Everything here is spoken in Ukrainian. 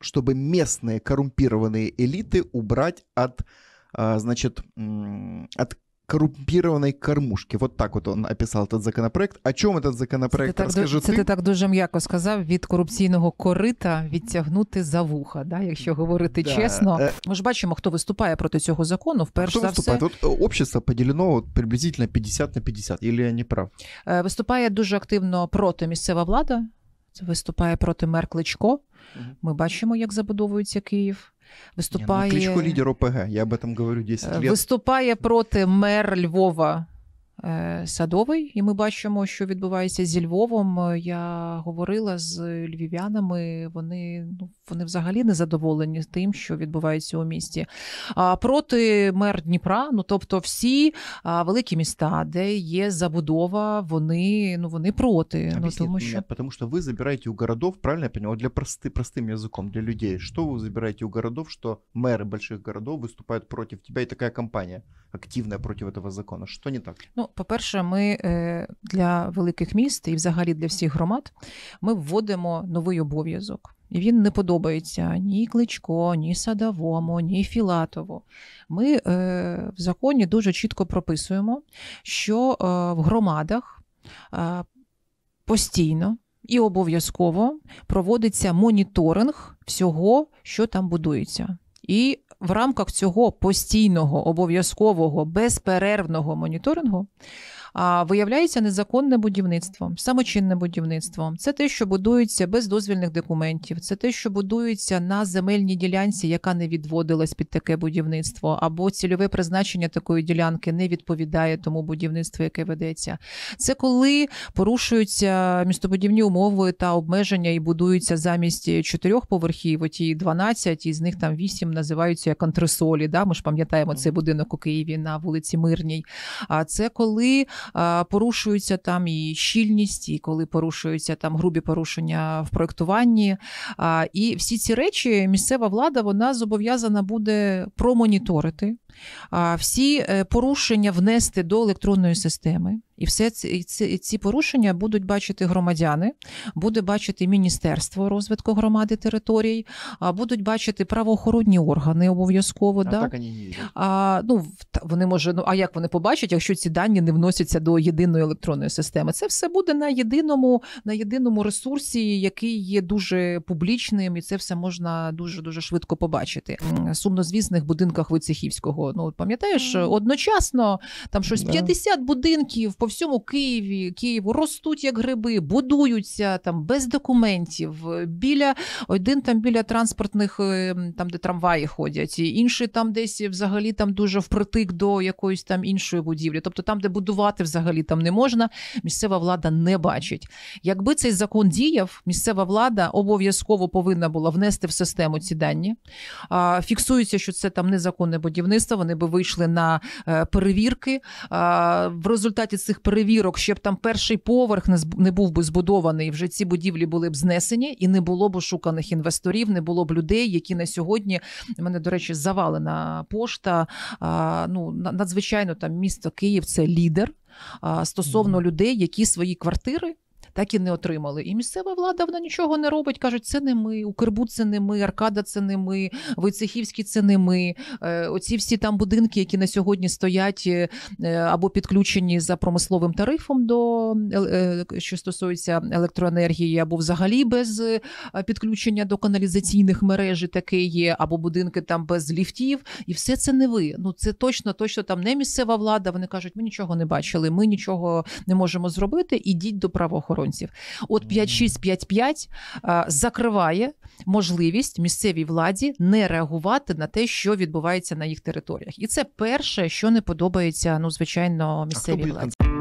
чтобы местные коррумпированные элиты убрать от, значит, от корумпірованої кормушки. Вот так от він описав цей законопроект. О чем этот законопроект це розкажи так, ти? Це ти так дуже м'яко сказав, від корупційного корита відтягнути за вуха, да, якщо говорити да. чесно. Е, Ми ж бачимо, хто виступає проти цього закону. Вперше хто за виступає? все... Тут е, общество поділено приблизительно 50 на 50, Ілі я не прав? Е, виступає дуже активно проти місцева влада, це виступає проти мер Кличко. Ми бачимо, як забудовується Київ. Виступає... ну, Кличко лідер ОПГ, я об этом говорю 10 років. Е, виступає проти мер Львова. Е, Садовий, і ми бачимо, що відбувається зі Львовом. Е, я говорила з львів'янами. Вони ну вони взагалі не задоволені тим, що відбувається у місті. А проти мер Дніпра, ну тобто, всі великі міста, де є забудова, вони ну вони проти. Ну, Объясни, ну, тому що тому що ви забираєте у городов, правильно я поняла, для прости, простим язиком для людей. Що ви забираєте у городов, що мери больших городов виступають проти тебе і така кампанія, активна проти цього закону. Що не так? Ну, по-перше, ми е, для великих міст і взагалі для всіх громад ми вводимо новий обов'язок. Він не подобається ні Кличко, ні Садовому, ні Філатову. Ми е, в законі дуже чітко прописуємо, що е, в громадах е, постійно і обов'язково проводиться моніторинг всього, що там будується. І в рамках цього постійного обов'язкового безперервного моніторингу а виявляється незаконне будівництво, самочинне будівництво. Це те, що будується без дозвільних документів, це те, що будується на земельній ділянці, яка не відводилась під таке будівництво, або цільове призначення такої ділянки не відповідає тому будівництву, яке ведеться. Це коли порушуються містобудівні умови та обмеження і будуються замість чотирьох поверхів, оті 12, із них там вісім називаються як антресолі. Да? Ми ж пам'ятаємо цей будинок у Києві на вулиці Мирній. А це коли Е, порушуються там і щільність, і коли порушуються там грубі порушення в проектуванні. Е, і всі ці речі місцева влада вона зобов'язана буде промоніторити, е, всі порушення внести до електронної системи. І все ці, ці, ці порушення будуть бачити громадяни, буде бачити міністерство розвитку громади територій, а будуть бачити правоохоронні органи обов'язково. А да? так а, ну вони може, ну а як вони побачать, якщо ці дані не вносяться до єдиної електронної системи? Це все буде на єдиному, на єдиному ресурсі, який є дуже публічним, і це все можна дуже дуже швидко побачити. Сумнозвісних будинках Вицехівського. Ну пам'ятаєш, одночасно там щось 50 будинків по всьому Києві Києву ростуть як гриби, будуються там без документів. Біля один там біля транспортних, е, там де трамваї ходять, і інший там десь взагалі там дуже впритик до якоїсь там іншої будівлі. Тобто там, де будувати взагалі там не можна, місцева влада не бачить. Якби цей закон діяв, місцева влада обов'язково повинна була внести в систему ці дані. Фіксується, що це там незаконне будівництво. Вони би вийшли на е, перевірки. В результаті цих цих перевірок, щоб там перший поверх не був би збудований. Вже ці будівлі були б знесені, і не було б шуканих інвесторів, не було б людей, які на сьогодні мене до речі завалена пошта. А, Ну надзвичайно там місто Київ це лідер. Стосовно людей, які свої квартири так і не отримали. І місцева влада вона нічого не робить. Кажуть, це не ми, Укрбу це не ми, Аркада це не ми, Вицехівські. це не ми. Е, оці всі там будинки, які на сьогодні стоять е, або підключені за промисловим тарифом, до е, що стосується електроенергії, або взагалі без підключення до каналізаційних мереж, таке є, або будинки там без ліфтів, і все це не ви. Ну це точно, точно там не місцева влада. Вони кажуть, ми нічого не бачили, ми нічого не можемо зробити. Ідіть до правоохоронців правоохоронців. От 5.6.5.5 закриває можливість місцевій владі не реагувати на те, що відбувається на їх територіях, і це перше, що не подобається ну звичайно місцевій владі.